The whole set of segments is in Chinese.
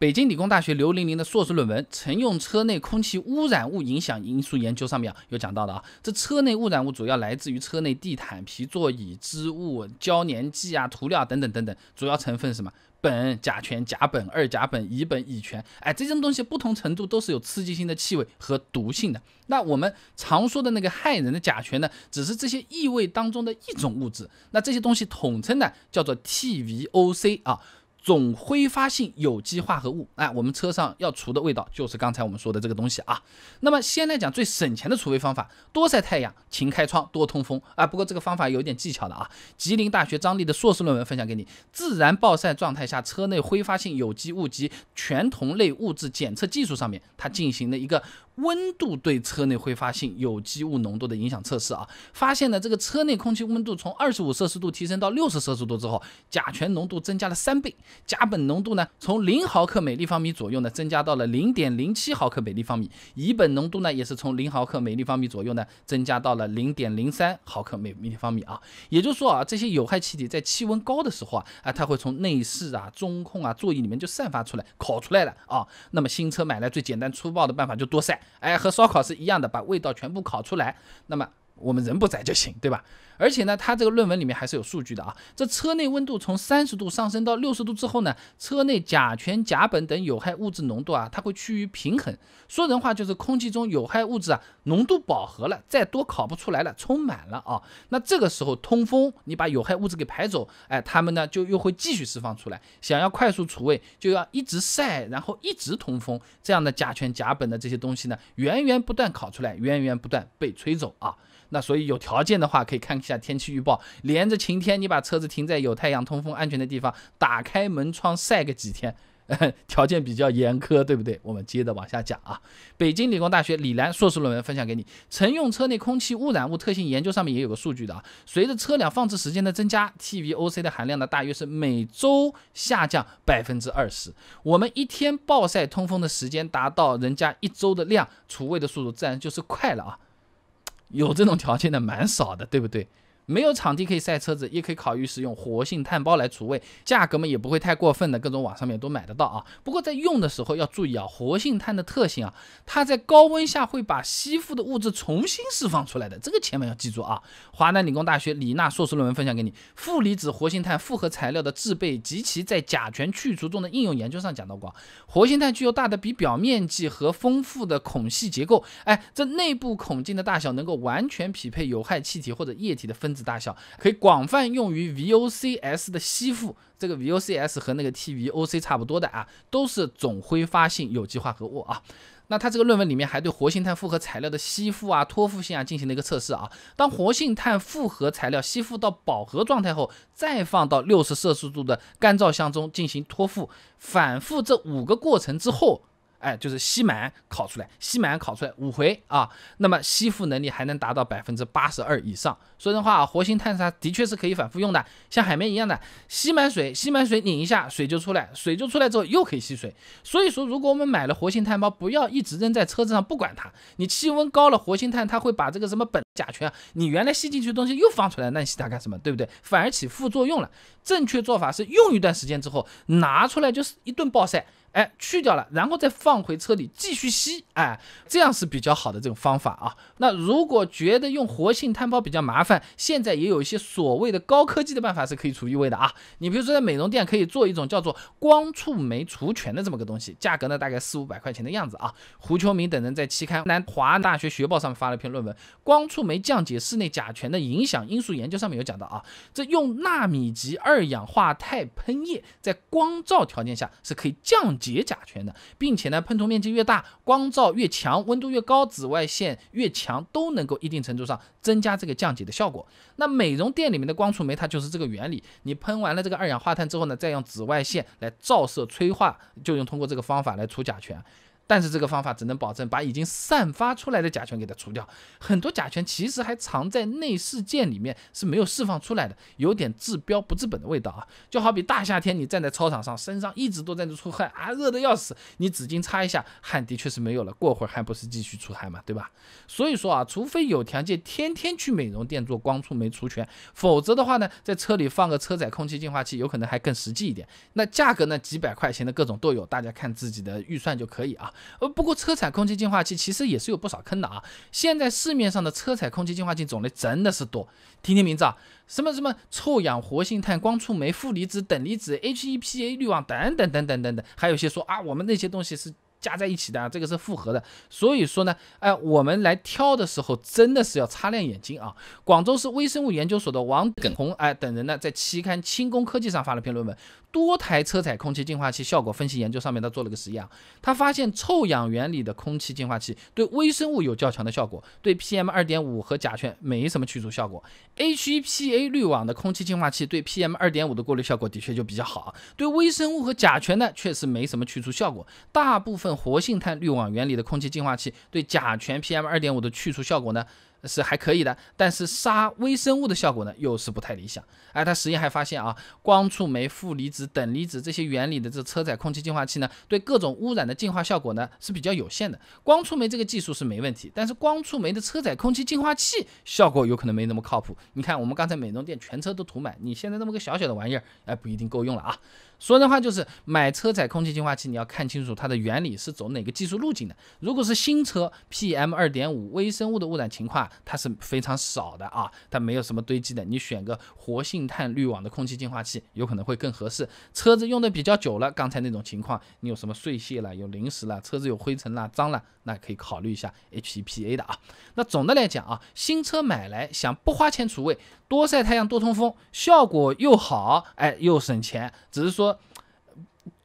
北京理工大学刘玲玲的硕士论文《乘用车内空气污染物影响因素研究》上面啊有讲到的啊，这车内污染物主要来自于车内地毯、皮座椅、织物、胶粘剂啊、涂料等等等等，主要成分是什么？苯、甲醛、甲苯、二甲苯、乙苯、乙醛，哎，这些东西不同程度都是有刺激性的气味和毒性的。那我们常说的那个害人的甲醛呢，只是这些异味当中的一种物质。那这些东西统称呢，叫做 TVOC 啊。总挥发性有机化合物，哎，我们车上要除的味道就是刚才我们说的这个东西啊。那么先来讲最省钱的除味方法：多晒太阳，勤开窗，多通风啊。不过这个方法有点技巧的啊。吉林大学张丽的硕士论文分享给你：自然暴晒状态下车内挥发性有机物及全同类物质检测技术上面，它进行了一个。温度对车内挥发性有机物浓度的影响测试啊，发现呢，这个车内空气温度从二十五摄氏度提升到六十摄氏度之后，甲醛浓度增加了三倍，甲苯浓度呢从零毫克每立方米左右呢增加到了零点零七毫克每立方米，乙苯浓度呢也是从零毫克每立方米左右呢增加到了零点零三毫克每立方米啊，也就是说啊，这些有害气体在气温高的时候啊啊，它会从内饰啊、中控啊、座椅里面就散发出来，烤出来的啊，那么新车买来最简单粗暴的办法就多晒。哎，和烧烤是一样的，把味道全部烤出来。那么。我们人不在就行，对吧？而且呢，它这个论文里面还是有数据的啊。这车内温度从三十度上升到六十度之后呢，车内甲醛、甲苯等有害物质浓度啊，它会趋于平衡。说人话就是，空气中有害物质啊，浓度饱和了，再多烤不出来了，充满了啊。那这个时候通风，你把有害物质给排走，哎，它们呢就又会继续释放出来。想要快速除味，就要一直晒，然后一直通风，这样的甲醛、甲苯的这些东西呢，源源不断烤出来，源源不断被吹走啊。那所以有条件的话，可以看一下天气预报，连着晴天，你把车子停在有太阳、通风、安全的地方，打开门窗晒个几天。条件比较严苛，对不对？我们接着往下讲啊。北京理工大学李兰硕士论文分享给你，乘用车内空气污染物特性研究上面也有个数据的啊。随着车辆放置时间的增加，TVOC 的含量呢大约是每周下降百分之二十。我们一天暴晒通风的时间达到人家一周的量，除味的速度自然就是快了啊。有这种条件的蛮少的，对不对？没有场地可以晒车子，也可以考虑使用活性炭包来除味，价格嘛也不会太过分的，各种网上面都买得到啊。不过在用的时候要注意啊，活性炭的特性啊，它在高温下会把吸附的物质重新释放出来的，这个千万要记住啊。华南理工大学李娜硕士论文分享给你，负离子活性炭复合材料的制备及其在甲醛去除中的应用研究上讲到过，活性炭具有大的比表面积和丰富的孔隙结构，哎，这内部孔径的大小能够完全匹配有害气体或者液体的分子。大小可以广泛用于 VOCs 的吸附，这个 VOCs 和那个 TVOC 差不多的啊，都是总挥发性有机化合物啊。那他这个论文里面还对活性炭复合材料的吸附啊、脱附性啊进行了一个测试啊。当活性炭复合材料吸附到饱和状态后，再放到六十摄氏度的干燥箱中进行脱附，反复这五个过程之后。哎，就是吸满烤出来，吸满烤出来五回啊，那么吸附能力还能达到百分之八十二以上。说的话，活性炭它的确是可以反复用的，像海绵一样的，吸满水，吸满水，拧一下水就出来，水就出来之后又可以吸水。所以说，如果我们买了活性炭包，不要一直扔在车子上不管它，你气温高了，活性炭它会把这个什么苯。甲醛啊，你原来吸进去的东西又放出来，那你吸它干什么？对不对？反而起副作用了。正确做法是用一段时间之后拿出来，就是一顿暴晒，哎，去掉了，然后再放回车里继续吸，哎，这样是比较好的这种方法啊。那如果觉得用活性炭包比较麻烦，现在也有一些所谓的高科技的办法是可以除异味的啊。你比如说在美容店可以做一种叫做光触媒除醛的这么个东西，价格呢大概四五百块钱的样子啊。胡秋明等人在期刊《南华大学学报》上面发了一篇论文，光触。除霉降解室内甲醛的影响因素研究上面有讲到啊，这用纳米级二氧化钛喷液，在光照条件下是可以降解甲醛的，并且呢，喷涂面积越大，光照越强，温度越高，紫外线越强，都能够一定程度上增加这个降解的效果。那美容店里面的光触媒它就是这个原理。你喷完了这个二氧化碳之后呢，再用紫外线来照射催化，就用通过这个方法来除甲醛。但是这个方法只能保证把已经散发出来的甲醛给它除掉，很多甲醛其实还藏在内饰件里面是没有释放出来的，有点治标不治本的味道啊。就好比大夏天你站在操场上，身上一直都在那出汗啊，热的要死，你纸巾擦一下汗的确是没有了，过会儿还不是继续出汗嘛，对吧？所以说啊，除非有条件天天去美容店做光触媒除醛，否则的话呢，在车里放个车载空气净化器有可能还更实际一点。那价格呢，几百块钱的各种都有，大家看自己的预算就可以啊。呃，不过车载空气净化器其实也是有不少坑的啊。现在市面上的车载空气净化器种类真的是多，听听名字啊，什么什么臭氧、活性炭、光触媒、负离子、等离子、HEPA 滤网等等等等等等，还有些说啊，我们那些东西是。加在一起的，这个是复合的，所以说呢，哎，我们来挑的时候真的是要擦亮眼睛啊！广州市微生物研究所的王耿红哎等人呢，在期刊《轻工科技》上发了篇论文，《多台车载空气净化器效果分析研究》上面，他做了个实验啊，他发现臭氧原理的空气净化器对微生物有较强的效果，对 PM2.5 和甲醛没什么去除效果。HEPA 滤网的空气净化器对 PM2.5 的过滤效果的确就比较好，对微生物和甲醛呢确实没什么去除效果，大部分。活性炭滤网原理的空气净化器对甲醛、PM 二点五的去除效果呢是还可以的，但是杀微生物的效果呢又是不太理想。哎，他实验还发现啊，光触媒、负离子、等离子这些原理的这车载空气净化器呢，对各种污染的净化效果呢是比较有限的。光触媒这个技术是没问题，但是光触媒的车载空气净化器效果有可能没那么靠谱。你看，我们刚才美容店全车都涂满，你现在那么个小小的玩意儿，哎，不一定够用了啊。说的话就是买车载空气净化器，你要看清楚它的原理是走哪个技术路径的。如果是新车，PM 二点五微生物的污染情况，它是非常少的啊，它没有什么堆积的。你选个活性炭滤网的空气净化器，有可能会更合适。车子用的比较久了，刚才那种情况，你有什么碎屑了、有零食了、车子有灰尘了、脏了，那可以考虑一下 h p a 的啊。那总的来讲啊，新车买来想不花钱除味，多晒太阳、多通风，效果又好，哎，又省钱，只是说。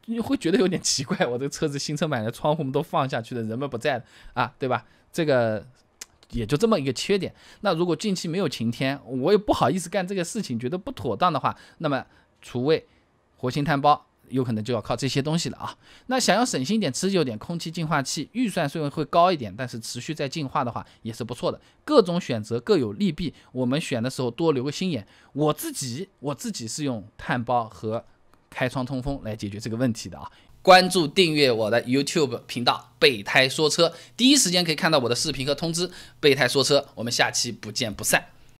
你会觉得有点奇怪，我这个车子新车买的，窗户们都放下去了，人们不在啊，对吧？这个也就这么一个缺点。那如果近期没有晴天，我也不好意思干这个事情，觉得不妥当的话，那么除味活性炭包有可能就要靠这些东西了啊。那想要省心点、持久点，空气净化器预算虽然会高一点，但是持续在净化的话也是不错的。各种选择各有利弊，我们选的时候多留个心眼。我自己我自己是用碳包和。开窗通风来解决这个问题的啊！关注订阅我的 YouTube 频道“备胎说车”，第一时间可以看到我的视频和通知。备胎说车，我们下期不见不散。